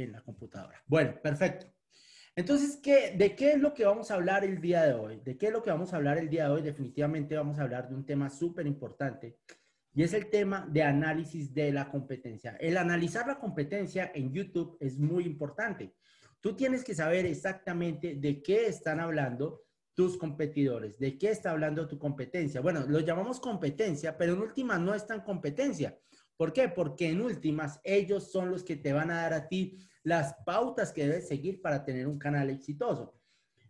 en la computadora. Bueno, perfecto. Entonces, ¿qué, ¿de qué es lo que vamos a hablar el día de hoy? ¿De qué es lo que vamos a hablar el día de hoy? Definitivamente vamos a hablar de un tema súper importante y es el tema de análisis de la competencia. El analizar la competencia en YouTube es muy importante. Tú tienes que saber exactamente de qué están hablando tus competidores, de qué está hablando tu competencia. Bueno, lo llamamos competencia, pero en última no es tan competencia, ¿Por qué? Porque en últimas, ellos son los que te van a dar a ti las pautas que debes seguir para tener un canal exitoso.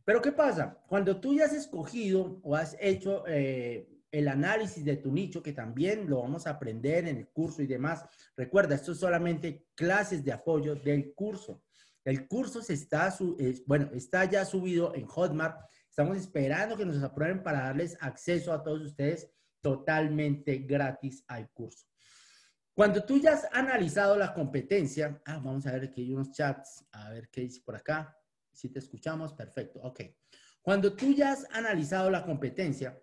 Pero ¿qué pasa? Cuando tú ya has escogido o has hecho eh, el análisis de tu nicho, que también lo vamos a aprender en el curso y demás, recuerda, esto es solamente clases de apoyo del curso. El curso está, bueno, está ya subido en Hotmart. Estamos esperando que nos aprueben para darles acceso a todos ustedes totalmente gratis al curso. Cuando tú ya has analizado la competencia, ah, vamos a ver aquí hay unos chats, a ver qué dice por acá. Si te escuchamos, perfecto, ok. Cuando tú ya has analizado la competencia,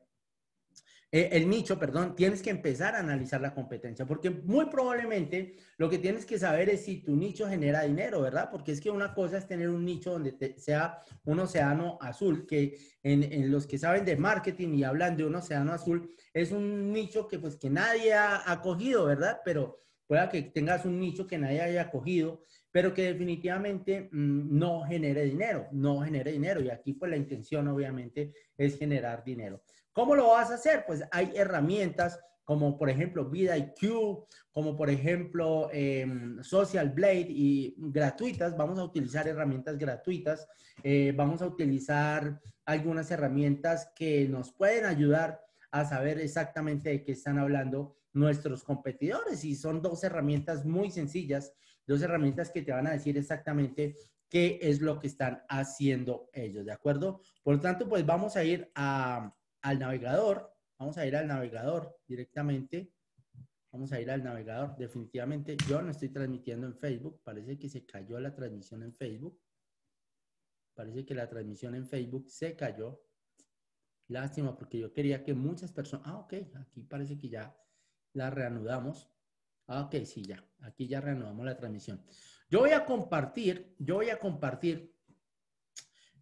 eh, el nicho, perdón, tienes que empezar a analizar la competencia, porque muy probablemente lo que tienes que saber es si tu nicho genera dinero, ¿verdad? Porque es que una cosa es tener un nicho donde sea un océano azul, que en, los que saben de marketing y hablan de un océano azul, es un nicho que pues que nadie ha, cogido, ¿verdad? Pero pueda que tengas un nicho que nadie haya cogido, pero que definitivamente mm, no genere dinero, no genere dinero. Y aquí pues la intención obviamente es generar dinero. ¿Cómo lo vas a hacer? Pues hay herramientas como por ejemplo IQ, como por ejemplo em, Social Blade y gratuitas. Vamos a utilizar herramientas gratuitas. Eh, vamos a utilizar algunas herramientas que nos pueden ayudar a saber exactamente de qué están hablando nuestros competidores. Y son dos herramientas muy sencillas, dos herramientas que te van a decir exactamente qué es lo que están haciendo ellos, ¿de acuerdo? Por lo tanto, pues vamos a ir a al navegador. Vamos a ir al navegador directamente. Vamos a ir al navegador. Definitivamente yo no estoy transmitiendo en Facebook. Parece que se cayó la transmisión en Facebook. Parece que la transmisión en Facebook se cayó. Lástima porque yo quería que muchas personas... Ah, ok. Aquí parece que ya la reanudamos. Ah, ok, sí, ya. Aquí ya reanudamos la transmisión. Yo voy a compartir, yo voy a compartir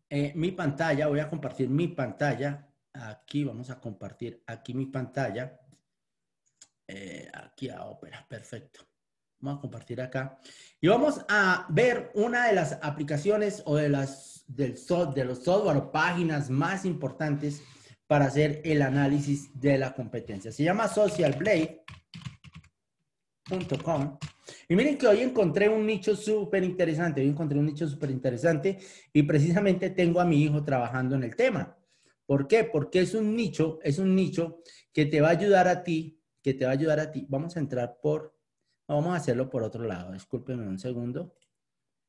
eh, mi pantalla, voy a compartir mi pantalla Aquí vamos a compartir aquí mi pantalla. Eh, aquí a Opera, perfecto. Vamos a compartir acá. Y vamos a ver una de las aplicaciones o de, las, del, de los software o páginas más importantes para hacer el análisis de la competencia. Se llama socialblade.com. Y miren que hoy encontré un nicho súper interesante. Hoy encontré un nicho súper interesante y precisamente tengo a mi hijo trabajando en el tema. ¿Por qué? Porque es un nicho, es un nicho que te va a ayudar a ti, que te va a ayudar a ti. Vamos a entrar por, vamos a hacerlo por otro lado, discúlpenme un segundo.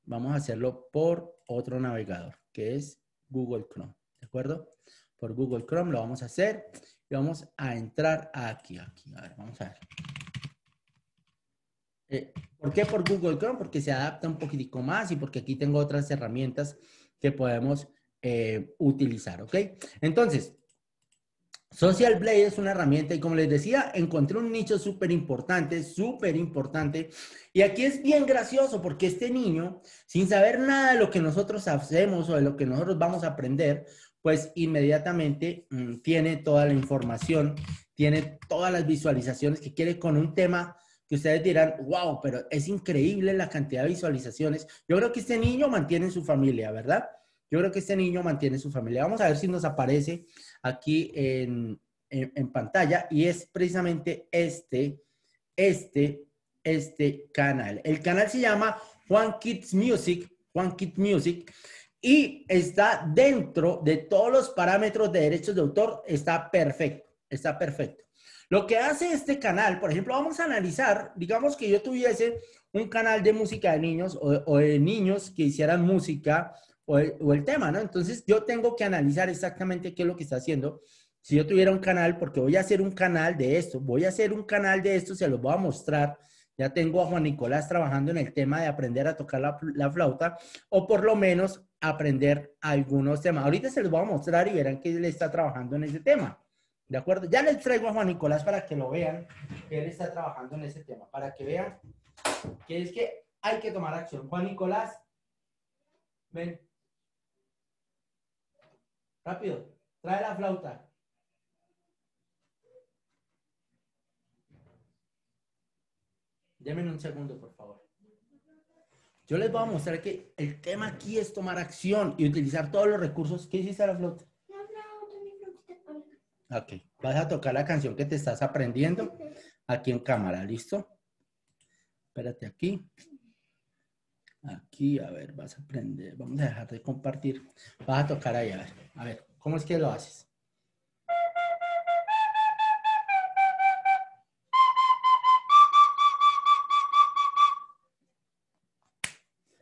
Vamos a hacerlo por otro navegador, que es Google Chrome, ¿de acuerdo? Por Google Chrome lo vamos a hacer y vamos a entrar aquí, aquí, a ver, vamos a ver. Eh, ¿Por qué por Google Chrome? Porque se adapta un poquitico más y porque aquí tengo otras herramientas que podemos eh, utilizar, ¿ok? Entonces, Social Blade es una herramienta y como les decía, encontré un nicho súper importante, súper importante. Y aquí es bien gracioso porque este niño, sin saber nada de lo que nosotros hacemos o de lo que nosotros vamos a aprender, pues inmediatamente mm, tiene toda la información, tiene todas las visualizaciones que quiere con un tema que ustedes dirán, wow, pero es increíble la cantidad de visualizaciones. Yo creo que este niño mantiene su familia, ¿verdad? Yo creo que este niño mantiene su familia. Vamos a ver si nos aparece aquí en, pantalla y es precisamente este, este, este canal. El canal se llama Juan Kids Music, Juan Kids Music y está dentro de todos los parámetros de derechos de autor, está perfecto, está perfecto. Lo que hace este canal, por ejemplo, vamos a analizar, digamos que yo tuviese un canal de música de niños o de niños que hicieran música o el, tema, ¿no? Entonces yo tengo que analizar exactamente qué es lo que está haciendo. Si yo tuviera un canal, porque voy a hacer un canal de esto, voy a hacer un canal de esto, se los voy a mostrar. Ya tengo a Juan Nicolás trabajando en el tema de aprender a tocar la, la flauta, o por lo menos aprender algunos temas. Ahorita se los voy a mostrar y verán que él está trabajando en ese tema. ¿De acuerdo? Ya les traigo a Juan Nicolás para que lo vean, que él está trabajando en ese tema, para que vean que es que hay que tomar acción. Juan Nicolás, ven. Rápido, trae la flauta. Déjenme un segundo, por favor. Yo les voy a mostrar que el tema aquí es tomar acción y utilizar todos los recursos. ¿Qué hiciste a la flauta? La flauta, mi Ok, vas a tocar la canción que te estás aprendiendo aquí en cámara, ¿listo? Espérate aquí. Aquí, a ver, vas a aprender. Vamos a dejar de compartir. Vas a tocar ahí, a ver. A ver, ¿cómo es que lo haces?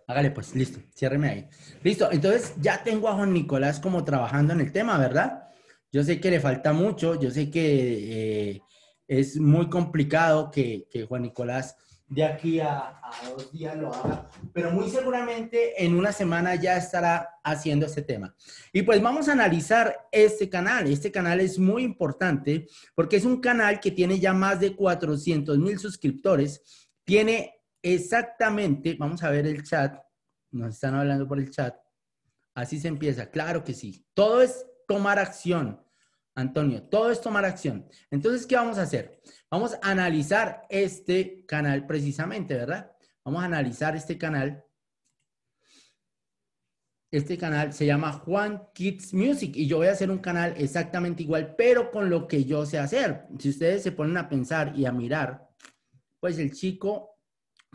Hágale pues, listo, ciérreme ahí. Listo, entonces ya tengo a Juan Nicolás como trabajando en el tema, ¿verdad? Yo sé que le falta mucho, yo sé que eh, es muy complicado que, que Juan Nicolás de aquí a, dos días lo haga, pero muy seguramente en una semana ya estará haciendo ese tema. Y pues vamos a analizar este canal. Este canal es muy importante porque es un canal que tiene ya más de 400 mil suscriptores. Tiene exactamente, vamos a ver el chat, nos están hablando por el chat. Así se empieza, claro que sí. Todo es tomar acción. Antonio, todo es tomar acción. Entonces, ¿qué vamos a hacer? Vamos a analizar este canal precisamente, ¿verdad? Vamos a analizar este canal. Este canal se llama Juan Kids Music y yo voy a hacer un canal exactamente igual, pero con lo que yo sé hacer. Si ustedes se ponen a pensar y a mirar, pues el chico,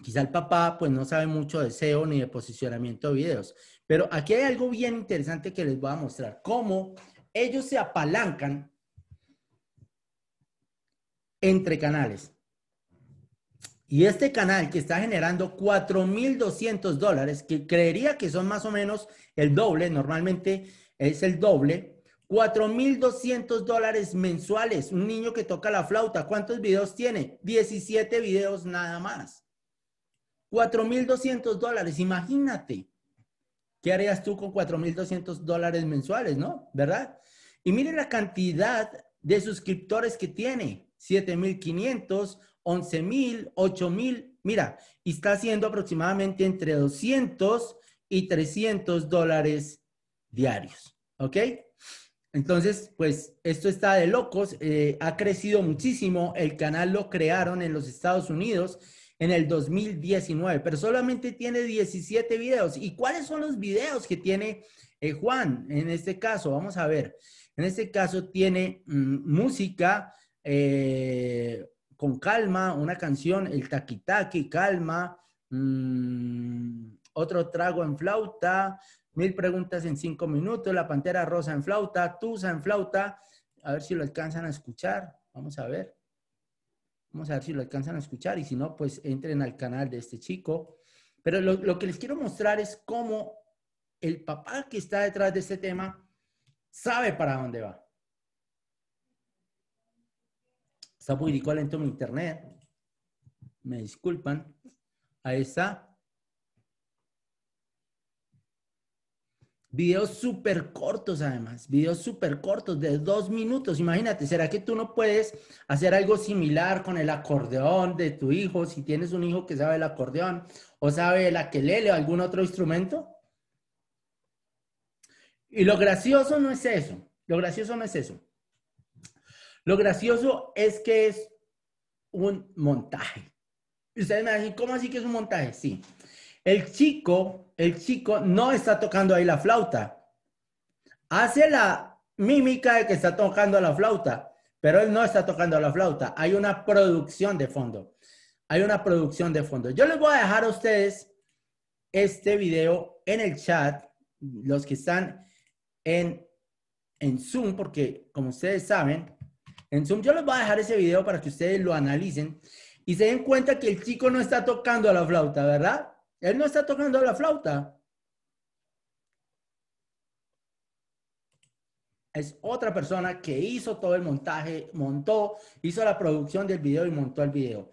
quizá el papá, pues no sabe mucho de SEO ni de posicionamiento de videos. Pero aquí hay algo bien interesante que les voy a mostrar. ¿Cómo? ellos se apalancan entre canales. Y este canal que está generando 4.200 dólares, que creería que son más o menos el doble, normalmente es el doble, 4.200 dólares mensuales. Un niño que toca la flauta, ¿cuántos videos tiene? 17 videos nada más. 4.200 dólares, imagínate. ¿Qué harías tú con 4.200 dólares mensuales, no? ¿Verdad? Y mire la cantidad de suscriptores que tiene. 7.500, 11.000, 8.000. Mira, y está haciendo aproximadamente entre 200 y 300 dólares diarios. ¿Ok? Entonces, pues esto está de locos. Eh, ha crecido muchísimo. El canal lo crearon en los Estados Unidos en el 2019, pero solamente tiene 17 videos. ¿Y cuáles son los videos que tiene eh, Juan? En este caso, vamos a ver. En este caso tiene mm, música eh, con calma, una canción, el taquitaqui, calma, mm, otro trago en flauta, mil preguntas en cinco minutos, la pantera rosa en flauta, tusa en flauta. A ver si lo alcanzan a escuchar. Vamos a ver. Vamos a ver si lo alcanzan a escuchar y si no, pues entren al canal de este chico. Pero lo, que les quiero mostrar es cómo el papá que está detrás de este tema sabe para dónde va. Está muy lento mi internet. Me disculpan. Ahí está. Videos súper cortos además, videos súper cortos de dos minutos. Imagínate, ¿será que tú no puedes hacer algo similar con el acordeón de tu hijo si tienes un hijo que sabe el acordeón o sabe el aquelele o algún otro instrumento? Y lo gracioso no es eso, lo gracioso no es eso. Lo gracioso es que es un montaje. ustedes me dicen, ¿cómo así que es un montaje? Sí. El chico, el chico no está tocando ahí la flauta. Hace la mímica de que está tocando la flauta, pero él no está tocando la flauta. Hay una producción de fondo. Hay una producción de fondo. Yo les voy a dejar a ustedes este video en el chat, los que están en, en Zoom, porque como ustedes saben, en Zoom yo les voy a dejar ese video para que ustedes lo analicen y se den cuenta que el chico no está tocando la flauta, ¿verdad? Él no está tocando la flauta. Es otra persona que hizo todo el montaje, montó, hizo la producción del video y montó el video.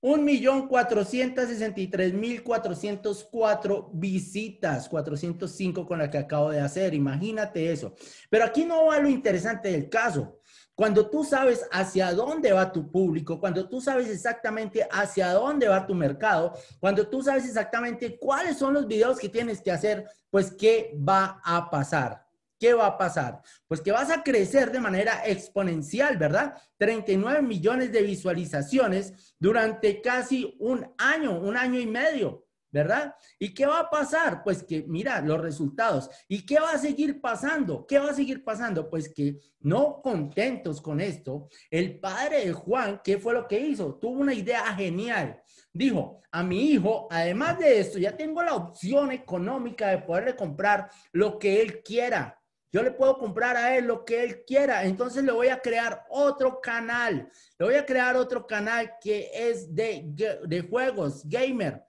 1.463.404 visitas, 405 con la que acabo de hacer, imagínate eso. Pero aquí no va lo interesante del caso. Cuando tú sabes hacia dónde va tu público, cuando tú sabes exactamente hacia dónde va tu mercado, cuando tú sabes exactamente cuáles son los videos que tienes que hacer, pues ¿qué va a pasar? ¿Qué va a pasar? Pues que vas a crecer de manera exponencial, ¿verdad? 39 millones de visualizaciones durante casi un año, un año y medio. ¿verdad? ¿Y qué va a pasar? Pues que, mira, los resultados. ¿Y qué va a seguir pasando? ¿Qué va a seguir pasando? Pues que no contentos con esto, el padre de Juan, ¿qué fue lo que hizo? Tuvo una idea genial. Dijo, a mi hijo, además de esto, ya tengo la opción económica de poderle comprar lo que él quiera. Yo le puedo comprar a él lo que él quiera. Entonces le voy a crear otro canal. Le voy a crear otro canal que es de, de juegos, gamer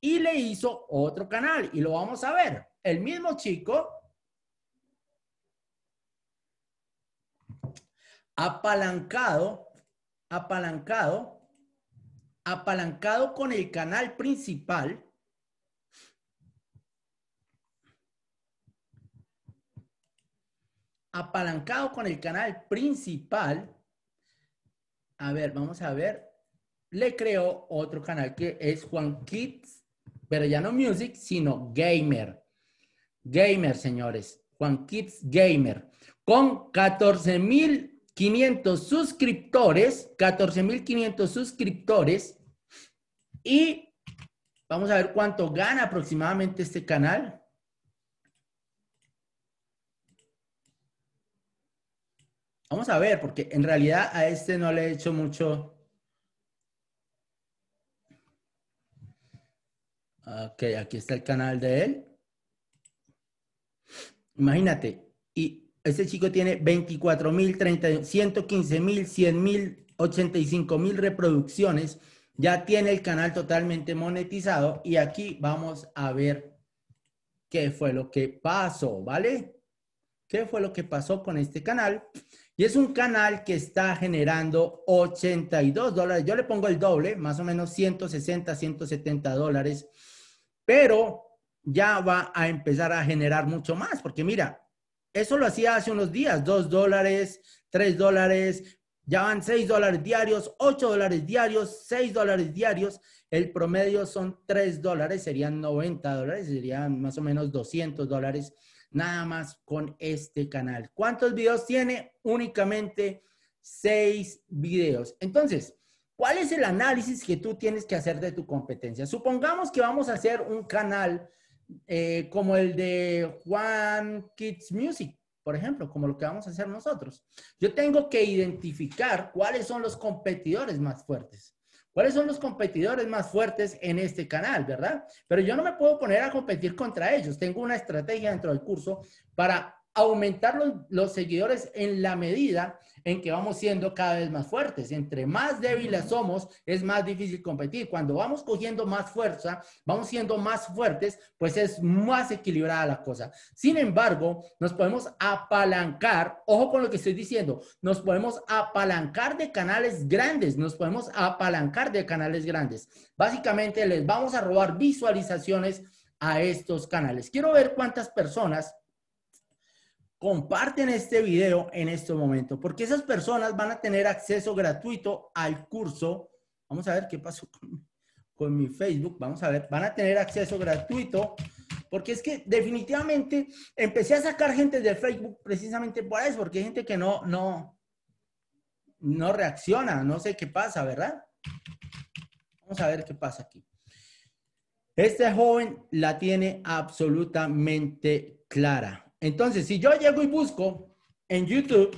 y le hizo otro canal y lo vamos a ver. El mismo chico apalancado, apalancado, apalancado con el canal principal. Apalancado con el canal principal. A ver, vamos a ver. Le creó otro canal que es Juan Kids pero ya no music, sino gamer. Gamer, señores. Juan Kids Gamer. Con 14.500 suscriptores. 14.500 suscriptores. Y vamos a ver cuánto gana aproximadamente este canal. Vamos a ver, porque en realidad a este no le he hecho mucho, Ok, aquí está el canal de él. Imagínate, y ese chico tiene 24 mil, 115 mil, 100 mil, 85 mil reproducciones. Ya tiene el canal totalmente monetizado y aquí vamos a ver qué fue lo que pasó, ¿vale? ¿Qué fue lo que pasó con este canal? Y es un canal que está generando 82 dólares. Yo le pongo el doble, más o menos 160, 170 dólares pero ya va a empezar a generar mucho más, porque mira, eso lo hacía hace unos días, Dos dólares, tres dólares, ya van seis dólares diarios, ocho dólares diarios, seis dólares diarios, el promedio son tres dólares, serían noventa dólares, serían más o menos doscientos dólares nada más con este canal. ¿Cuántos videos tiene? Únicamente seis videos. Entonces, ¿Cuál es el análisis que tú tienes que hacer de tu competencia? Supongamos que vamos a hacer un canal eh, como el de Juan Kids Music, por ejemplo, como lo que vamos a hacer nosotros. Yo tengo que identificar cuáles son los competidores más fuertes. ¿Cuáles son los competidores más fuertes en este canal, verdad? Pero yo no me puedo poner a competir contra ellos. Tengo una estrategia dentro del curso para aumentar los, seguidores en la medida en que vamos siendo cada vez más fuertes. Entre más débiles somos, es más difícil competir. Cuando vamos cogiendo más fuerza, vamos siendo más fuertes, pues es más equilibrada la cosa. Sin embargo, nos podemos apalancar, ojo con lo que estoy diciendo, nos podemos apalancar de canales grandes, nos podemos apalancar de canales grandes. Básicamente les vamos a robar visualizaciones a estos canales. Quiero ver cuántas personas comparten este video en este momento, porque esas personas van a tener acceso gratuito al curso. Vamos a ver qué pasó con, mi Facebook. Vamos a ver, van a tener acceso gratuito, porque es que definitivamente empecé a sacar gente del Facebook precisamente por eso, porque hay gente que no, no, no reacciona, no sé qué pasa, ¿verdad? Vamos a ver qué pasa aquí. Este joven la tiene absolutamente clara entonces, si yo llego y busco en YouTube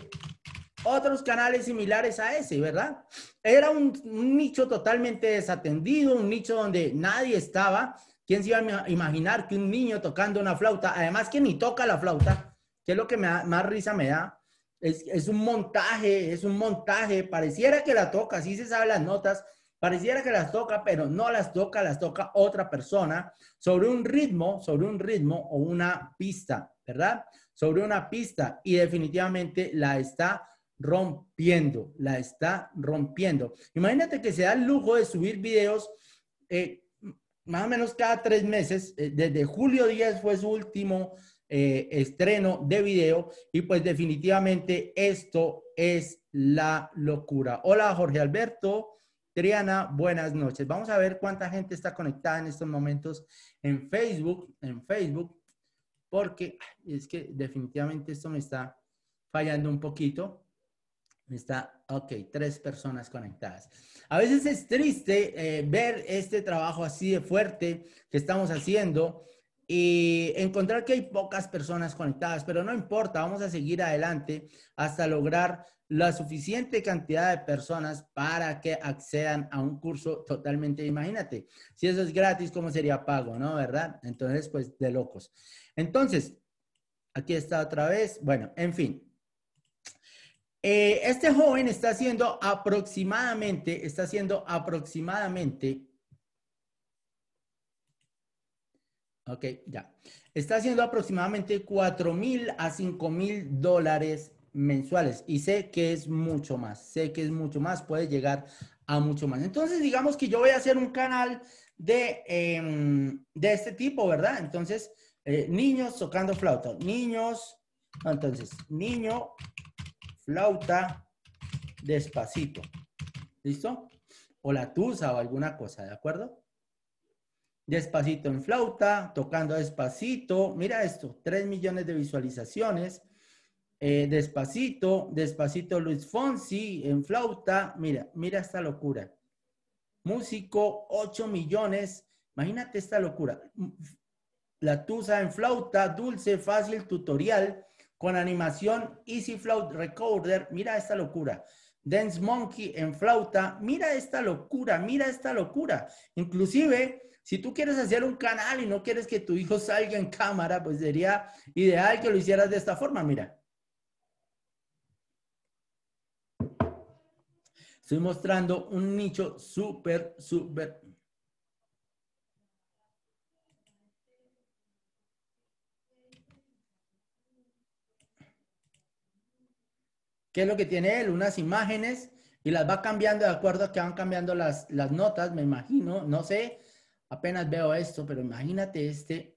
otros canales similares a ese, ¿verdad? Era un, nicho totalmente desatendido, un nicho donde nadie estaba. ¿Quién se iba a imaginar que un niño tocando una flauta, además que ni toca la flauta, que es lo que me da, más risa me da, es, un montaje, es un montaje, pareciera que la toca, así se saben las notas, Pareciera que las toca, pero no las toca, las toca otra persona sobre un ritmo, sobre un ritmo o una pista, ¿verdad? Sobre una pista y definitivamente la está rompiendo, la está rompiendo. Imagínate que se da el lujo de subir videos eh, más o menos cada tres meses. Eh, desde julio 10 fue su último eh, estreno de video y pues definitivamente esto es la locura. Hola Jorge Alberto. Triana, buenas noches. Vamos a ver cuánta gente está conectada en estos momentos en Facebook, en Facebook, porque es que definitivamente esto me está fallando un poquito. Está, ok, tres personas conectadas. A veces es triste eh, ver este trabajo así de fuerte que estamos haciendo y encontrar que hay pocas personas conectadas, pero no importa, vamos a seguir adelante hasta lograr la suficiente cantidad de personas para que accedan a un curso totalmente, imagínate, si eso es gratis, ¿cómo sería pago, no? ¿Verdad? Entonces, pues de locos. Entonces, aquí está otra vez, bueno, en fin. Eh, este joven está haciendo aproximadamente, está haciendo aproximadamente Ok, ya. Está haciendo aproximadamente 4 mil a 5 mil dólares mensuales. Y sé que es mucho más. Sé que es mucho más. Puede llegar a mucho más. Entonces, digamos que yo voy a hacer un canal de, em, este tipo, ¿verdad? Entonces, eh, niños tocando flauta. Niños. Entonces, niño, flauta, despacito. ¿Listo? O la tusa o alguna cosa, ¿de acuerdo? Despacito en flauta, tocando despacito. Mira esto, 3 millones de visualizaciones. Eh, despacito, despacito Luis Fonsi en flauta. Mira, mira esta locura. Músico, 8 millones. Imagínate esta locura. La Tusa en flauta, dulce, fácil, tutorial, con animación, Easy flaut Recorder. Mira esta locura. Dance Monkey en flauta. Mira esta locura, mira esta locura. Inclusive si tú quieres hacer un canal y no quieres que tu hijo salga en cámara, pues sería ideal que lo hicieras de esta forma, mira. Estoy mostrando un nicho súper, súper ¿Qué es lo que tiene él? Unas imágenes y las va cambiando de acuerdo a que van cambiando las, notas, me imagino, no sé apenas veo esto, pero imagínate este.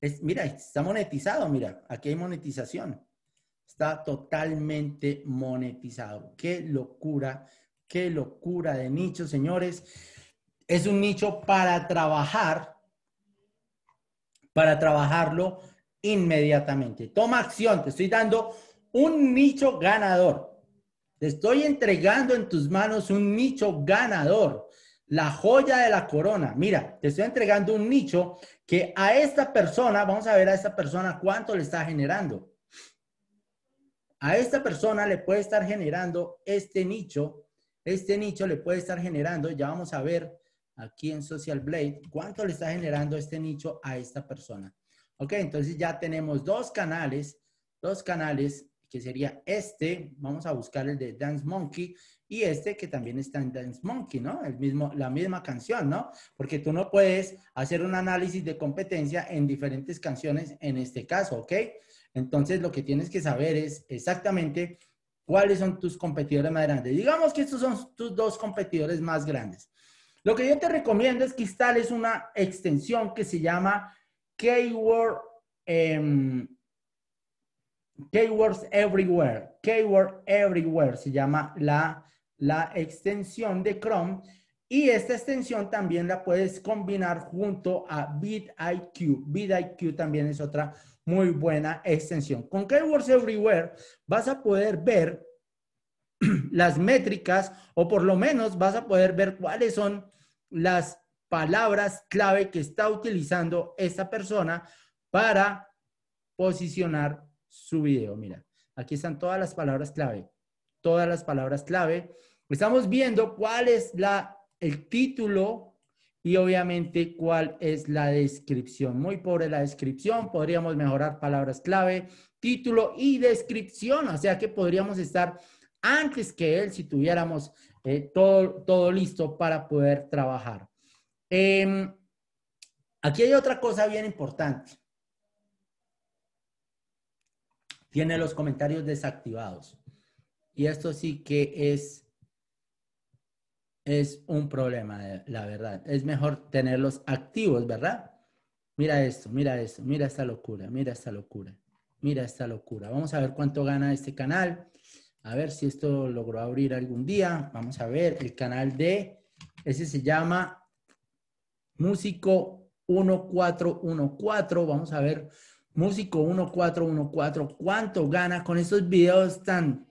Es, mira, está monetizado, mira, aquí hay monetización. Está totalmente monetizado. Qué locura, qué locura de nicho, señores. Es un nicho para trabajar, para trabajarlo inmediatamente. Toma acción, te estoy dando un nicho ganador. Te estoy entregando en tus manos un nicho ganador la joya de la corona. Mira, te estoy entregando un nicho que a esta persona, vamos a ver a esta persona cuánto le está generando. A esta persona le puede estar generando este nicho, este nicho le puede estar generando, ya vamos a ver aquí en Social Blade, cuánto le está generando este nicho a esta persona. Ok, entonces ya tenemos dos canales, dos canales que sería este, vamos a buscar el de Dance Monkey y este que también está en Dance Monkey, ¿no? El mismo, la misma canción, ¿no? Porque tú no puedes hacer un análisis de competencia en diferentes canciones en este caso, ¿ok? Entonces lo que tienes que saber es exactamente cuáles son tus competidores más grandes. Digamos que estos son tus dos competidores más grandes. Lo que yo te recomiendo es que instales una extensión que se llama Keyword. Eh, em, Keywords Everywhere. Keyword Everywhere se llama la, la extensión de Chrome. Y esta extensión también la puedes combinar junto a BitIQ. BitIQ también es otra muy buena extensión. Con Keywords Everywhere vas a poder ver las métricas o por lo menos vas a poder ver cuáles son las palabras clave que está utilizando esta persona para posicionar su video. Mira, aquí están todas las palabras clave. Todas las palabras clave. Estamos viendo cuál es la, el título y obviamente cuál es la descripción. Muy pobre la descripción, podríamos mejorar palabras clave, título y descripción, o sea que podríamos estar antes que él si tuviéramos eh, todo, todo listo para poder trabajar. Em, aquí hay otra cosa bien importante. Tiene los comentarios desactivados. Y esto sí que es, es un problema, eh, la verdad. Es mejor tenerlos activos, ¿verdad? Mira esto, mira esto, mira esta locura, mira esta locura, mira esta locura. Vamos a ver cuánto gana este canal. A ver si esto logró abrir algún día. Vamos a ver el canal de, ese se llama Músico 1414. Vamos a ver Músico 1414, ¿cuánto gana con estos videos tan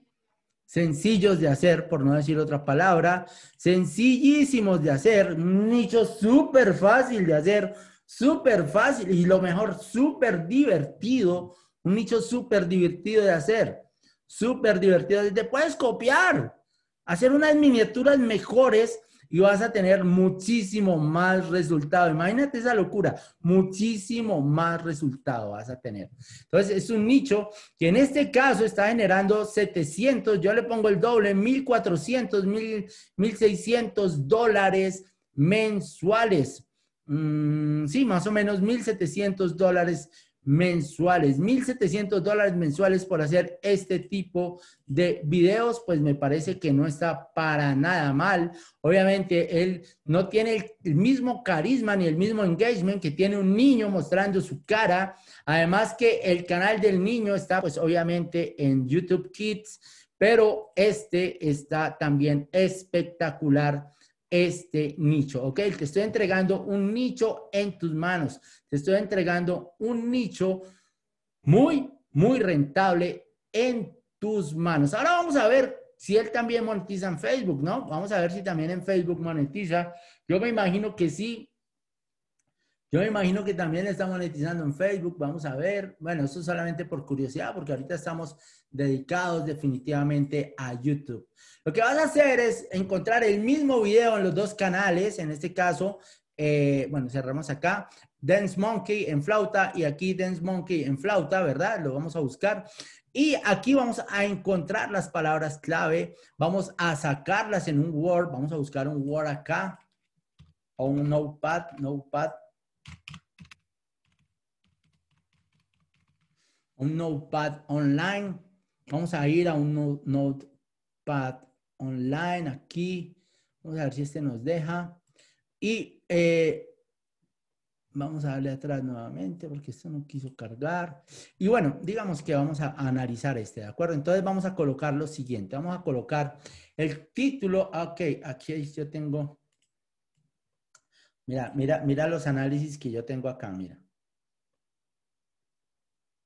sencillos de hacer, por no decir otra palabra, sencillísimos de hacer, un nicho súper fácil de hacer, súper fácil y lo mejor, súper divertido, un nicho súper divertido de hacer, súper divertido, te puedes copiar, hacer unas miniaturas mejores y vas a tener muchísimo más resultado. Imagínate esa locura, muchísimo más resultado vas a tener. Entonces, es un nicho que en este caso está generando 700, yo le pongo el doble, 1400, 1600 dólares mensuales. Mm, sí, más o menos 1700 dólares mensuales, 1.700 dólares mensuales por hacer este tipo de videos, pues me parece que no está para nada mal. Obviamente, él no tiene el mismo carisma ni el mismo engagement que tiene un niño mostrando su cara. Además que el canal del niño está, pues obviamente, en YouTube Kids, pero este está también espectacular este nicho, ¿ok? Te estoy entregando un nicho en tus manos, te estoy entregando un nicho muy, muy rentable en tus manos. Ahora vamos a ver si él también monetiza en Facebook, ¿no? Vamos a ver si también en Facebook monetiza. Yo me imagino que sí, yo me imagino que también está monetizando en Facebook, vamos a ver. Bueno, eso solamente por curiosidad, porque ahorita estamos dedicados definitivamente a YouTube. Lo que vas a hacer es encontrar el mismo video en los dos canales, en este caso, eh, bueno, cerramos acá, Dance Monkey en flauta y aquí Dance Monkey en flauta, ¿verdad? Lo vamos a buscar. Y aquí vamos a encontrar las palabras clave, vamos a sacarlas en un Word, vamos a buscar un Word acá o un Notepad, Notepad un notepad online. Vamos a ir a un notepad online aquí. Vamos a ver si este nos deja. Y eh, vamos a darle atrás nuevamente porque esto no quiso cargar. Y bueno, digamos que vamos a analizar este, ¿de acuerdo? Entonces vamos a colocar lo siguiente. Vamos a colocar el título. Ok, aquí yo tengo Mira, mira, mira los análisis que yo tengo acá, mira.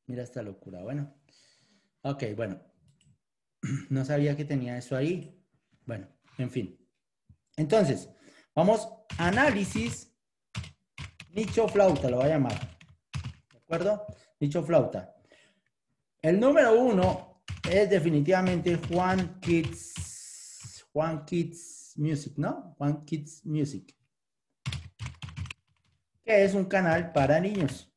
Mira esta locura. Bueno, ok, bueno. No sabía que tenía eso ahí. Bueno, en fin. Entonces, vamos, análisis nicho flauta, lo voy a llamar. ¿De acuerdo? Nicho flauta. El número uno es definitivamente Juan Kids, Juan Kids Music, ¿no? Juan Kids Music que es un canal para niños.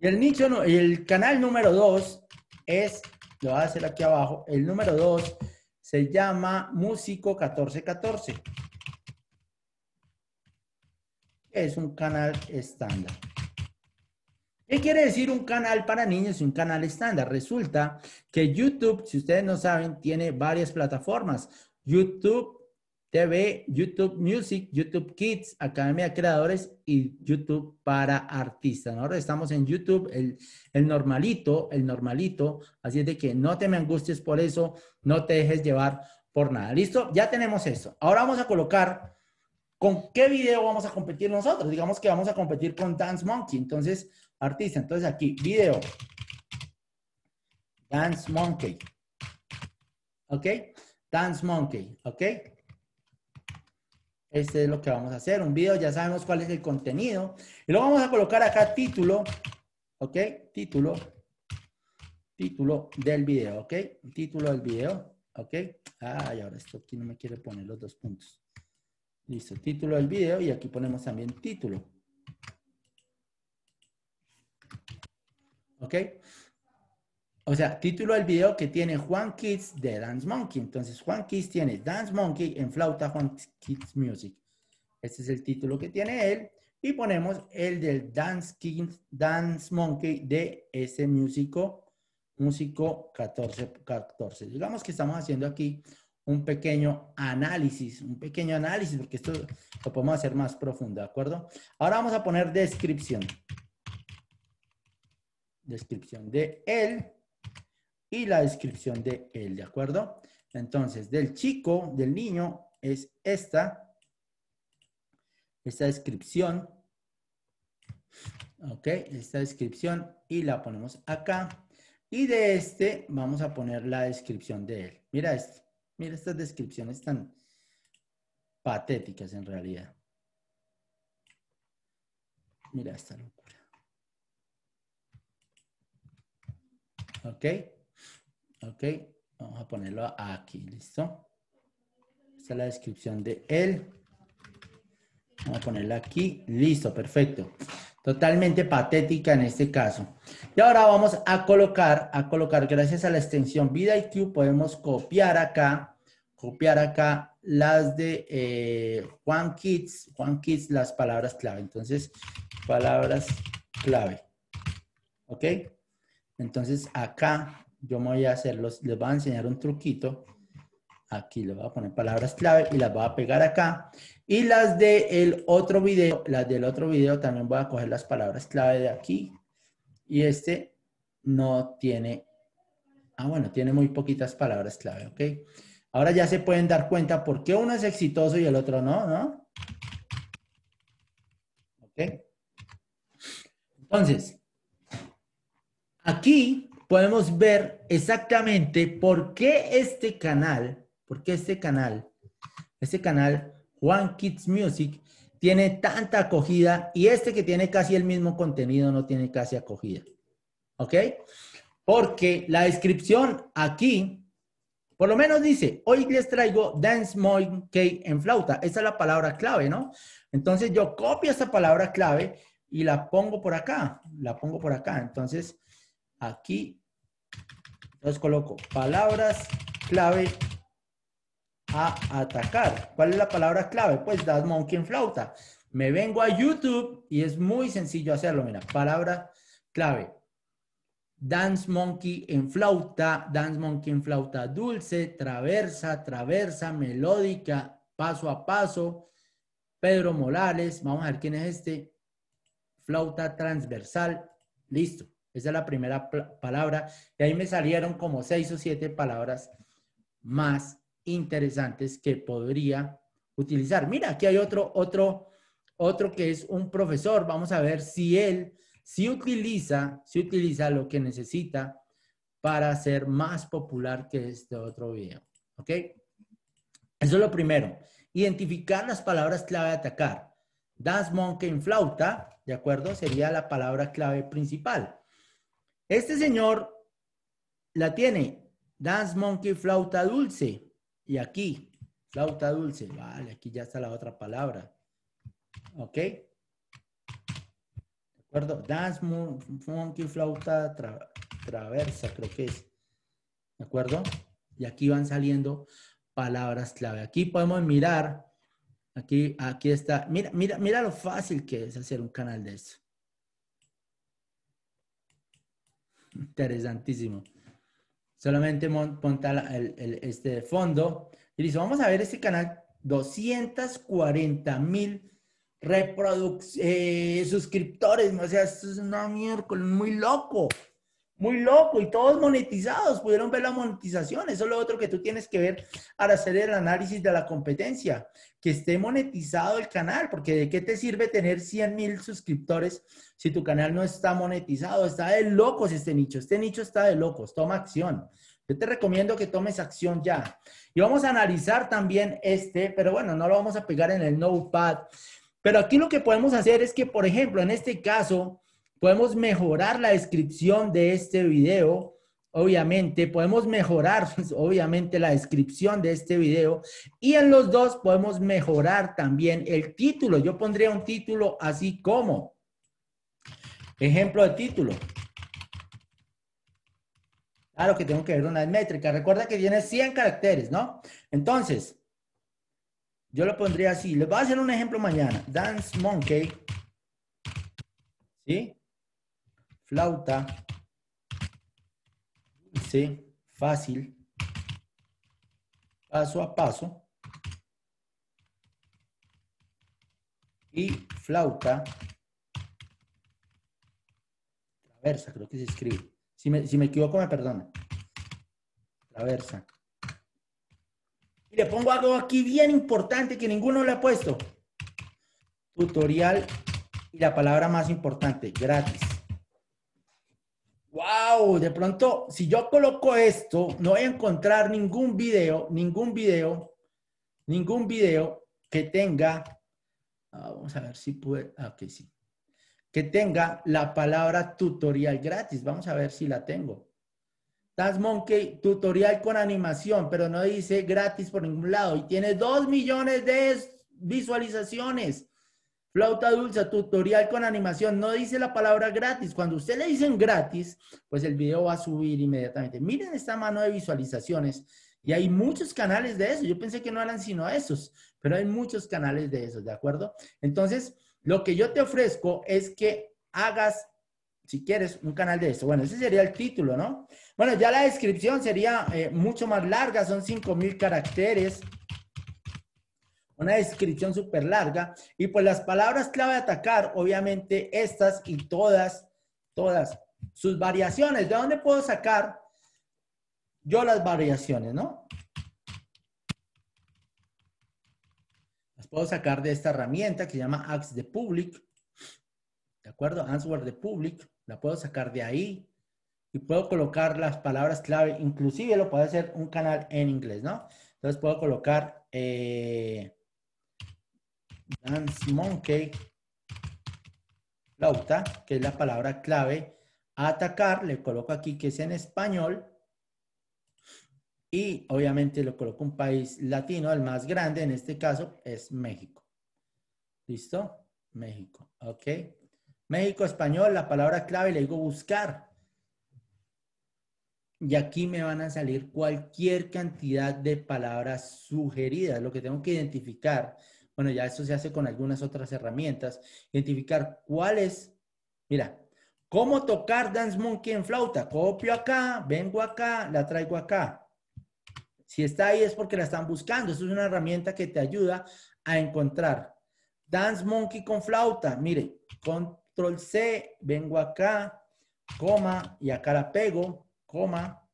el, nicho, el canal número 2 es, lo voy a hacer aquí abajo, el número 2 se llama Músico 1414. Es un canal estándar. ¿Qué quiere decir un canal para niños y un canal estándar? Resulta que YouTube, si ustedes no saben, tiene varias plataformas. YouTube TV, YouTube Music, YouTube Kids, Academia de Creadores y YouTube para Artistas. ¿no? Ahora estamos en YouTube, el, el, normalito, el normalito. Así es de que no te me angusties por eso, no te dejes llevar por nada. ¿Listo? Ya tenemos eso. Ahora vamos a colocar con qué video vamos a competir nosotros. Digamos que vamos a competir con Dance Monkey. Entonces, artista. Entonces aquí, video. Dance Monkey. ¿Ok? Dance Monkey. ¿Ok? Este es lo que vamos a hacer, un video, ya sabemos cuál es el contenido. Y lo vamos a colocar acá título, ¿ok? Título, título del video, ¿ok? Título del video, ¿ok? Ay, ahora esto aquí no me quiere poner los dos puntos. Listo, título del video y aquí ponemos también título. ¿Ok? o sea, título del video que tiene Juan Kids de Dance Monkey. Entonces, Juan Kids tiene Dance Monkey en flauta Juan Kids Music. Este es el título que tiene él. Y ponemos el del Dance Kids, Dance Monkey de ese músico, músico 14, 14. Digamos que estamos haciendo aquí un pequeño análisis, un pequeño análisis, porque esto lo podemos hacer más profundo, ¿de acuerdo? Ahora vamos a poner descripción. Descripción de él y la descripción de él, ¿de acuerdo? Entonces, del chico, del niño, es esta, esta descripción, ¿ok? Esta descripción y la ponemos acá. Y de este vamos a poner la descripción de él. Mira esto, mira estas descripciones tan patéticas en realidad. Mira esta locura. ¿Ok? Ok, vamos a ponerlo aquí, ¿listo? Esta es la descripción de él. Vamos a ponerla aquí, listo, perfecto. Totalmente patética en este caso. Y ahora vamos a colocar, a colocar, gracias a la extensión VidaIQ, podemos copiar acá, copiar acá las de eh, Juan Kids, Juan Kids, las palabras clave. Entonces, palabras clave. ¿Ok? Entonces, acá yo me voy a hacer, los, les voy a enseñar un truquito. Aquí le voy a poner palabras clave y las voy a pegar acá. Y las del el otro video, las del otro video también voy a coger las palabras clave de aquí. Y este no tiene, ah bueno, tiene muy poquitas palabras clave, ¿ok? Ahora ya se pueden dar cuenta por qué uno es exitoso y el otro no, ¿no? ¿Ok? Entonces, aquí podemos ver exactamente por qué este canal, por qué este canal, este canal Juan Kids Music tiene tanta acogida y este que tiene casi el mismo contenido no tiene casi acogida. ¿Ok? Porque la descripción aquí, por lo menos dice, hoy les traigo Dance Moin Cake en flauta. Esa es la palabra clave, ¿no? Entonces yo copio esa palabra clave y la pongo por acá, la pongo por acá. Entonces, Aquí entonces coloco palabras clave a atacar. ¿Cuál es la palabra clave? Pues dance monkey en flauta. Me vengo a YouTube y es muy sencillo hacerlo. Mira, palabra clave. Dance monkey en flauta, dance monkey en flauta dulce, traversa, traversa, melódica, paso a paso. Pedro Morales, vamos a ver quién es este. Flauta transversal, listo. Esa es la primera palabra. Y ahí me salieron como seis o siete palabras más interesantes que podría utilizar. Mira, aquí hay otro, otro, otro que es un profesor. Vamos a ver si él, si utiliza, si utiliza lo que necesita para ser más popular que este otro video. ¿Ok? Eso es lo primero. Identificar las palabras clave de atacar. Das, monkey, flauta, ¿de acuerdo? Sería la palabra clave principal. Este señor la tiene, Dance Monkey Flauta Dulce. Y aquí, flauta dulce, vale, aquí ya está la otra palabra. ¿Ok? ¿De acuerdo? Dance Monkey Flauta Traversa, creo que es. ¿De acuerdo? Y aquí van saliendo palabras clave. Aquí podemos mirar, aquí, aquí está. Mira, mira, mira lo fácil que es hacer un canal de eso. Interesantísimo. Solamente ponta el, el, este fondo. Y dice, vamos a ver este canal. 240 mil eh, suscriptores. O sea, esto es una miércoles muy loco muy loco y todos monetizados, pudieron ver la monetización. Eso es lo otro que tú tienes que ver al hacer el análisis de la competencia, que esté monetizado el canal, porque de qué te sirve tener 100 mil suscriptores si tu canal no está monetizado. Está de locos este nicho, este nicho está de locos, toma acción. Yo te recomiendo que tomes acción ya. Y vamos a analizar también este, pero bueno, no lo vamos a pegar en el notepad. Pero aquí lo que podemos hacer es que, por ejemplo, en este caso, podemos mejorar la descripción de este video, obviamente, podemos mejorar, obviamente, la descripción de este video y en los dos podemos mejorar también el título. Yo pondría un título así como, ejemplo de título. Claro que tengo que ver una métrica. Recuerda que tiene 100 caracteres, ¿no? Entonces, yo lo pondría así. Les voy a hacer un ejemplo mañana. Dance Monkey. ¿Sí? flauta, dulce, fácil, paso a paso, y flauta, traversa, creo que se escribe. Si me, si me equivoco, me perdona. Traversa. Y le pongo algo aquí bien importante que ninguno le ha puesto. Tutorial y la palabra más importante, gratis wow, de pronto, si yo coloco esto, no voy a encontrar ningún video, ningún video, ningún video que tenga, ah, vamos a ver si puede, ah, ok, sí, que tenga la palabra tutorial gratis. Vamos a ver si la tengo. Tas Monkey, tutorial con animación, pero no dice gratis por ningún lado. Y tiene dos millones de visualizaciones. Flauta dulce, tutorial con animación. No dice la palabra gratis. Cuando usted le dicen gratis, pues el video va a subir inmediatamente. Miren esta mano de visualizaciones. Y hay muchos canales de eso. Yo pensé que no eran sino esos, pero hay muchos canales de esos, ¿de acuerdo? Entonces, lo que yo te ofrezco es que hagas, si quieres, un canal de eso. Bueno, ese sería el título, ¿no? Bueno, ya la descripción sería eh, mucho más larga, son mil caracteres una descripción súper larga. Y pues las palabras clave de atacar, obviamente estas y todas, todas sus variaciones. ¿De dónde puedo sacar yo las variaciones, no? Las puedo sacar de esta herramienta que se llama Axe de Public. ¿De acuerdo? Answer de Public. La puedo sacar de ahí. Y puedo colocar las palabras clave. Inclusive lo puede hacer un canal en inglés, ¿no? Entonces puedo colocar... Eh, Dance Monkey, Lauta que es la palabra clave. Atacar, le coloco aquí que es en español. Y obviamente lo coloco un país latino, el más grande en este caso es México. ¿Listo? México, ok. México español, la palabra clave, le digo buscar. Y aquí me van a salir cualquier cantidad de palabras sugeridas, lo que tengo que identificar bueno, ya eso se hace con algunas otras herramientas. Identificar cuál es, mira, cómo tocar Dance Monkey en flauta. Copio acá, vengo acá, la traigo acá. Si está ahí es porque la están buscando. Esto es una herramienta que te ayuda a encontrar. Dance Monkey con flauta. Mire, control C, vengo acá, coma, y acá la pego, coma,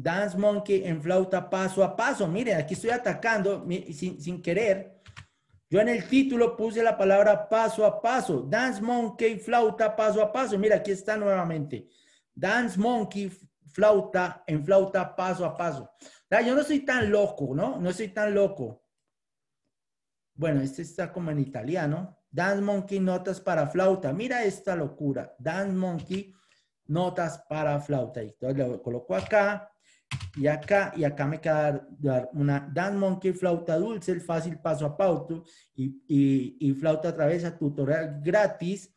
Dance Monkey en flauta paso a paso. Miren, aquí estoy atacando sin, sin querer. Yo en el título puse la palabra paso a paso. Dance Monkey, flauta paso a paso. Mira, aquí está nuevamente. Dance Monkey, flauta en flauta paso a paso. yo no soy tan loco, ¿no? No soy tan loco. Bueno, este está como en italiano. Dance Monkey, notas para flauta. Mira esta locura. Dance Monkey, notas para flauta. Entonces lo coloco acá. Y acá, y acá me queda dar una Dan Monkey, flauta dulce, el fácil paso a pauta y, y, y flauta travesa, tutorial gratis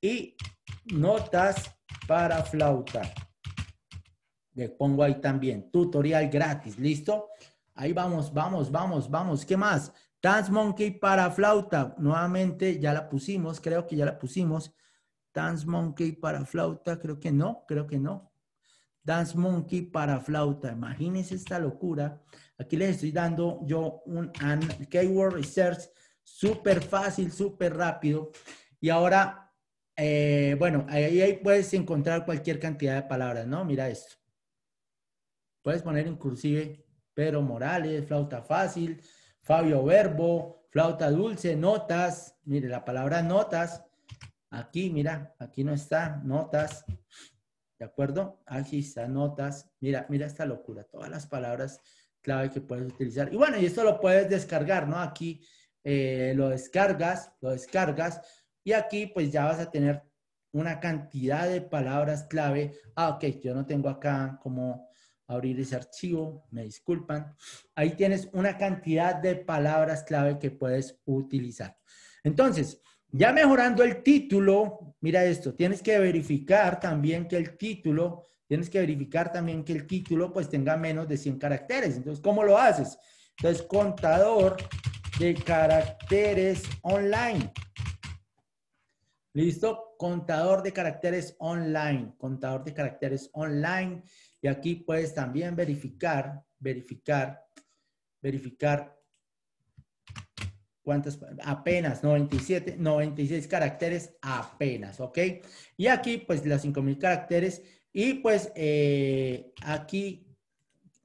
y notas para flauta. Le pongo ahí también, tutorial gratis, ¿listo? Ahí vamos, vamos, vamos, vamos. ¿Qué más? Dance Monkey para flauta. Nuevamente ya la pusimos, creo que ya la pusimos. Dance Monkey para flauta, creo que no, creo que no. Dance Monkey para flauta. Imagínense esta locura. Aquí les estoy dando yo un, keyword research súper fácil, súper rápido. Y ahora, eh, bueno, ahí, puedes encontrar cualquier cantidad de palabras, ¿no? Mira esto. Puedes poner inclusive Pedro Morales, flauta fácil, Fabio Verbo, flauta dulce, notas. Mire, la palabra notas. Aquí, mira, aquí no está, notas. ¿De acuerdo? Aquí está notas. Mira, mira esta locura. Todas las palabras clave que puedes utilizar. Y bueno, y esto lo puedes descargar, ¿no? Aquí eh, lo descargas, lo descargas. Y aquí pues ya vas a tener una cantidad de palabras clave. Ah, ok, yo no tengo acá como abrir ese archivo, me disculpan. Ahí tienes una cantidad de palabras clave que puedes utilizar. Entonces, ya mejorando el título, mira esto, tienes que verificar también que el título, tienes que verificar también que el título pues tenga menos de 100 caracteres. Entonces, ¿cómo lo haces? Entonces, contador de caracteres online. ¿Listo? Contador de caracteres online. Contador de caracteres online. Y aquí puedes también verificar, verificar, verificar ¿Cuántas? Apenas, 97, 96 caracteres apenas, ¿ok? Y aquí, pues, las 5.000 caracteres. Y, pues, eh, aquí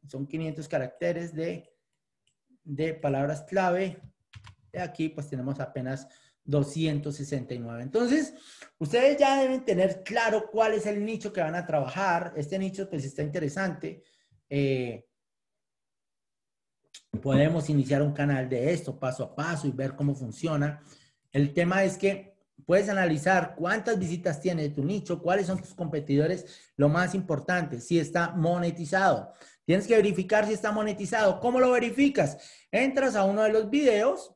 son 500 caracteres de, de palabras clave. Y aquí, pues, tenemos apenas 269. Entonces, ustedes ya deben tener claro cuál es el nicho que van a trabajar. Este nicho, pues, está interesante. Eh, podemos iniciar un canal de esto paso a paso y ver cómo funciona. El tema es que puedes analizar cuántas visitas tiene tu nicho, cuáles son tus competidores, lo más importante, si está monetizado. Tienes que verificar si está monetizado. ¿Cómo lo verificas? Entras a uno de los videos,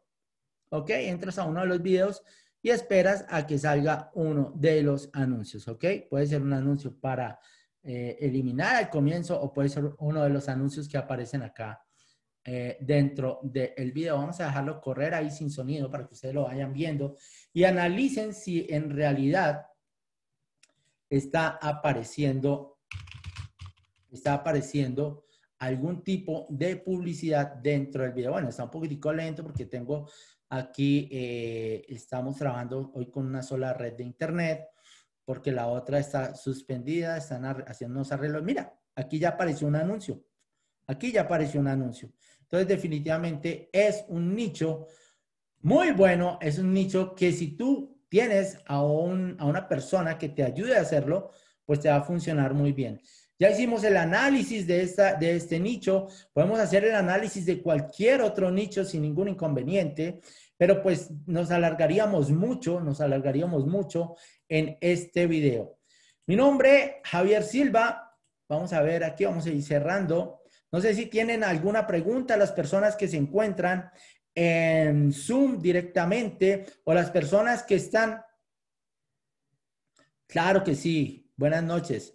¿ok? Entras a uno de los videos y esperas a que salga uno de los anuncios, ¿ok? Puede ser un anuncio para eh, eliminar al comienzo o puede ser uno de los anuncios que aparecen acá eh, dentro del video. Vamos a dejarlo correr ahí sin sonido para que ustedes lo vayan viendo y analicen si en realidad está apareciendo, está apareciendo algún tipo de publicidad dentro del video. Bueno, está un poquitico lento porque tengo aquí, eh, estamos trabajando hoy con una sola red de internet porque la otra está suspendida, están haciendo unos arreglos. Mira, aquí ya apareció un anuncio. Aquí ya apareció un anuncio. Entonces, definitivamente es un nicho muy bueno, es un nicho que si tú tienes a, a una persona que te ayude a hacerlo, pues te va a funcionar muy bien. Ya hicimos el análisis de, de este nicho, podemos hacer el análisis de cualquier otro nicho sin ningún inconveniente, pero pues nos alargaríamos mucho, nos alargaríamos mucho en este video. Mi nombre, Javier Silva, vamos a ver aquí, vamos a ir cerrando. No sé si tienen alguna pregunta las personas que se encuentran en Zoom directamente o las personas que están. Claro que sí. Buenas noches.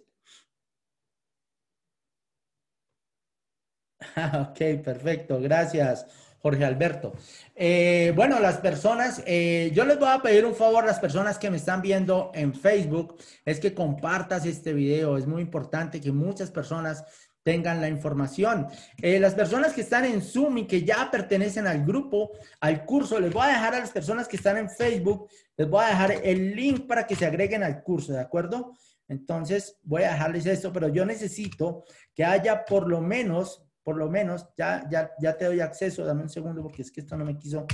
ok, perfecto. Gracias. Jorge Alberto. Eh, bueno, las personas, eh, yo les voy a pedir un favor, a las personas que me están viendo en Facebook, es que compartas este video. Es muy importante que muchas personas tengan la información. Eh, las personas que están en Zoom y que ya pertenecen al grupo, al curso, les voy a dejar a las personas que están en Facebook, les voy a dejar el link para que se agreguen al curso, ¿de acuerdo? Entonces, voy a dejarles esto, pero yo necesito que haya por lo menos, por lo menos, ya, ya, ya te doy acceso, dame un segundo porque es que esto no me quiso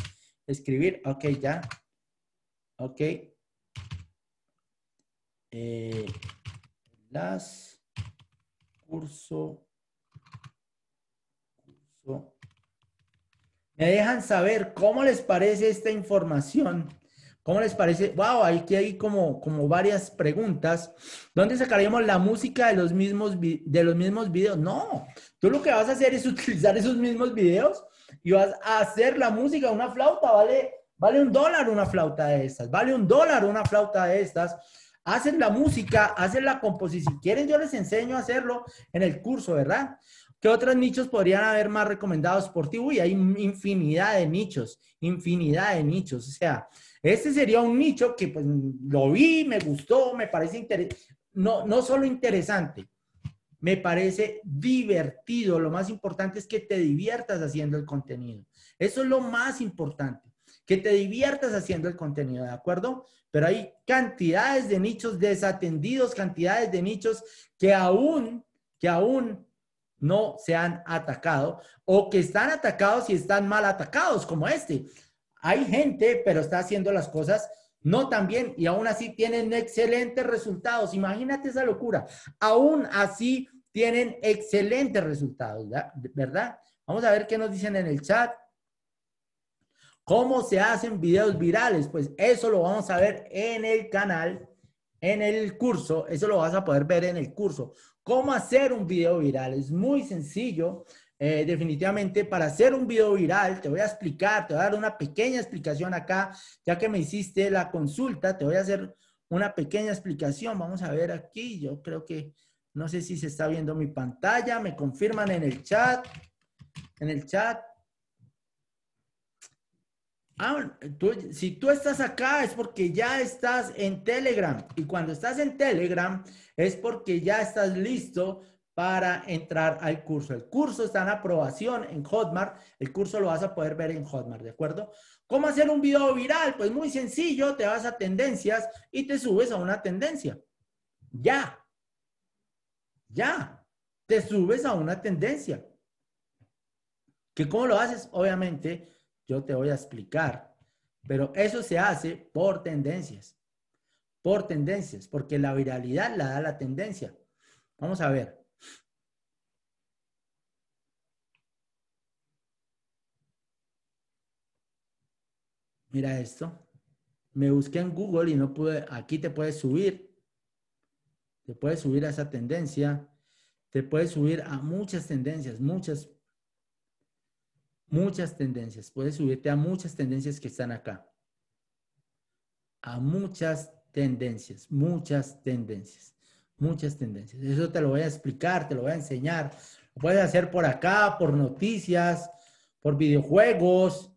escribir. Ok, ya. Ok. Eh, las... Curso. Me dejan saber cómo les parece esta información. ¿Cómo les parece? Wow, aquí hay como, como varias preguntas. ¿Dónde sacaríamos la música de los, mismos de los mismos videos? No, tú lo que vas a hacer es utilizar esos mismos videos y vas a hacer la música. Una flauta vale, vale un dólar una flauta de estas, vale un dólar una flauta de estas hacen la música, hacen la composición. Si quieren, yo les enseño a hacerlo en el curso, ¿verdad? ¿Qué otros nichos podrían haber más recomendados por ti? Uy, hay infinidad de nichos, infinidad de nichos. O sea, este sería un nicho que pues, lo vi, me gustó, me parece interesante. No, no solo interesante, me parece divertido. Lo más importante es que te diviertas haciendo el contenido. Eso es lo más importante, que te diviertas haciendo el contenido, ¿de acuerdo? pero hay cantidades de nichos desatendidos, cantidades de nichos que aún, que aún no se han atacado o que están atacados y están mal atacados, como este. Hay gente, pero está haciendo las cosas no tan bien y aún así tienen excelentes resultados. Imagínate esa locura. Aún así tienen excelentes resultados, ¿verdad? Vamos a ver qué nos dicen en el chat. ¿Cómo se hacen videos virales? Pues eso lo vamos a ver en el canal, en el curso. Eso lo vas a poder ver en el curso. ¿Cómo hacer un video viral? Es muy sencillo. Eh, definitivamente para hacer un video viral, te voy a explicar, te voy a dar una pequeña explicación acá, ya que me hiciste la consulta, te voy a hacer una pequeña explicación. Vamos a ver aquí, yo creo que, no sé si se está viendo mi pantalla, me confirman en el chat, en el chat. Ah, tú, si tú estás acá es porque ya estás en Telegram. Y cuando estás en Telegram es porque ya estás listo para entrar al curso. El curso está en aprobación en Hotmart. El curso lo vas a poder ver en Hotmart, ¿de acuerdo? ¿Cómo hacer un video viral? Pues muy sencillo, te vas a tendencias y te subes a una tendencia. Ya. Ya. Te subes a una tendencia. ¿Qué? cómo lo haces? Obviamente yo te voy a explicar. Pero eso se hace por tendencias, por tendencias, porque la viralidad la da la tendencia. Vamos a ver. Mira esto. Me busqué en Google y no pude, aquí te puedes subir. Te puedes subir a esa tendencia. Te puedes subir a muchas tendencias, muchas Muchas tendencias. Puedes subirte a muchas tendencias que están acá. A muchas tendencias, muchas tendencias, muchas tendencias. Eso te lo voy a explicar, te lo voy a enseñar. Lo puedes hacer por acá, por noticias, por videojuegos,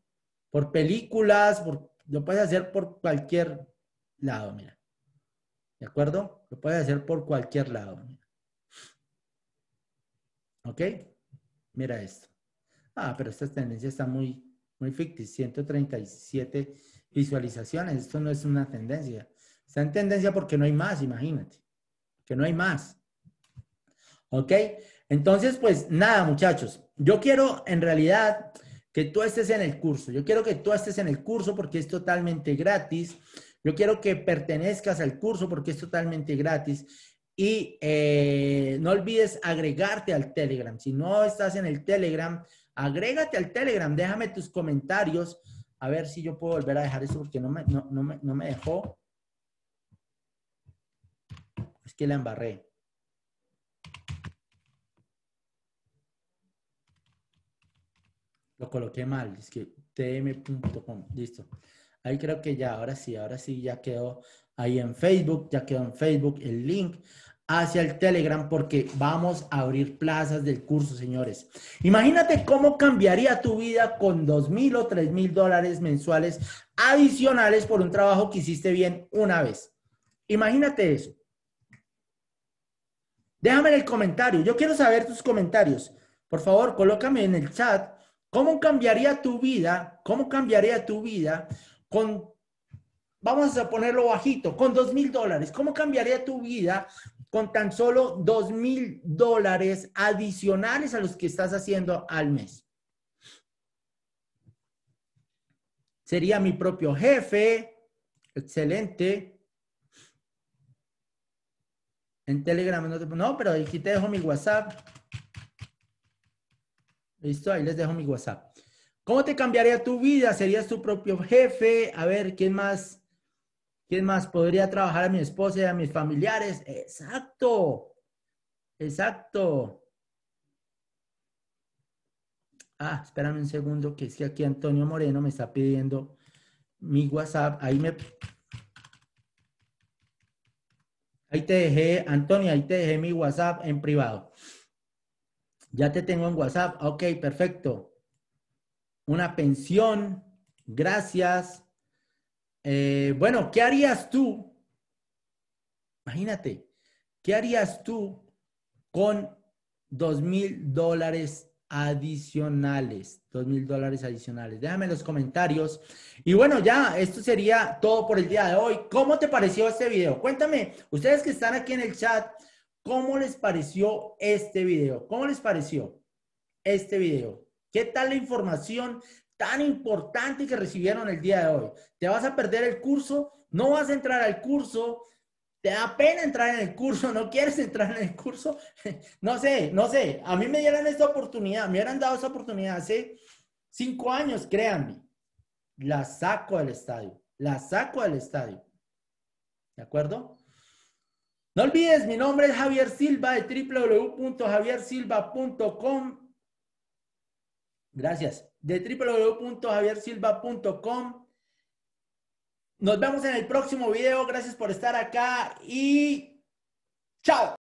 por películas, lo puedes hacer por cualquier lado, mira. ¿De acuerdo? Lo puedes hacer por cualquier lado. Mira. ¿Ok? Mira esto. Ah, pero esta tendencia está muy, muy ficticia, 137 visualizaciones, esto no es una tendencia. Está en tendencia porque no hay más, imagínate, que no hay más. ¿Ok? Entonces, pues nada, muchachos, yo quiero en realidad que tú estés en el curso. Yo quiero que tú estés en el curso porque es totalmente gratis. Yo quiero que pertenezcas al curso porque es totalmente gratis. Y eh, no olvides agregarte al Telegram. Si no estás en el Telegram, Agrégate al Telegram, déjame tus comentarios. A ver si yo puedo volver a dejar eso porque no me, dejó. Es que la embarré. Lo coloqué mal, es que tm.com, listo. Ahí creo que ya, ahora sí, ahora sí, ya quedó ahí en Facebook, ya quedó en Facebook el link hacia el Telegram porque vamos a abrir plazas del curso, señores. Imagínate cómo cambiaría tu vida con dos mil o tres mil dólares mensuales adicionales por un trabajo que hiciste bien una vez. Imagínate eso. Déjame en el comentario. Yo quiero saber tus comentarios. Por favor, colócame en el chat cómo cambiaría tu vida, cómo cambiaría tu vida con vamos a ponerlo bajito, con dos mil dólares. ¿Cómo cambiaría tu vida con tan solo dos mil dólares adicionales a los que estás haciendo al mes. Sería mi propio jefe. Excelente. En Telegram no, pero aquí te dejo mi WhatsApp. Listo, ahí les dejo mi WhatsApp. ¿Cómo te cambiaría tu vida? ¿Serías tu propio jefe? A ver, ¿quién más? ¿Quién más? Podría trabajar a mi esposa y a mis familiares. Exacto. Exacto. Ah, espérame un segundo, que es que aquí Antonio Moreno me está pidiendo mi WhatsApp. Ahí me. Ahí te dejé, Antonio, ahí te dejé mi WhatsApp en privado. Ya te tengo en WhatsApp. Ok, perfecto. Una pensión. Gracias. Eh, bueno, ¿qué harías tú? Imagínate, ¿qué harías tú con dos mil dólares adicionales? Dos mil dólares adicionales. Déjame en los comentarios. Y bueno, ya, esto sería todo por el día de hoy. ¿Cómo te pareció este video? Cuéntame, ustedes que están aquí en el chat, ¿cómo les pareció este video? ¿Cómo les pareció este video? ¿Qué tal la información? tan importante que recibieron el día de hoy. Te vas a perder el curso, no vas a entrar al curso, te da pena entrar en el curso, no quieres entrar en el curso. No sé, no sé. A mí me dieran esta oportunidad, me hubieran dado esa oportunidad hace cinco años, créanme. La saco del estadio, la saco del estadio. ¿De acuerdo? No olvides, mi nombre es Javier Silva de www.javiersilva.com. Gracias de www.javiersilva.com. Nos vemos en el próximo video. Gracias por estar acá y chao.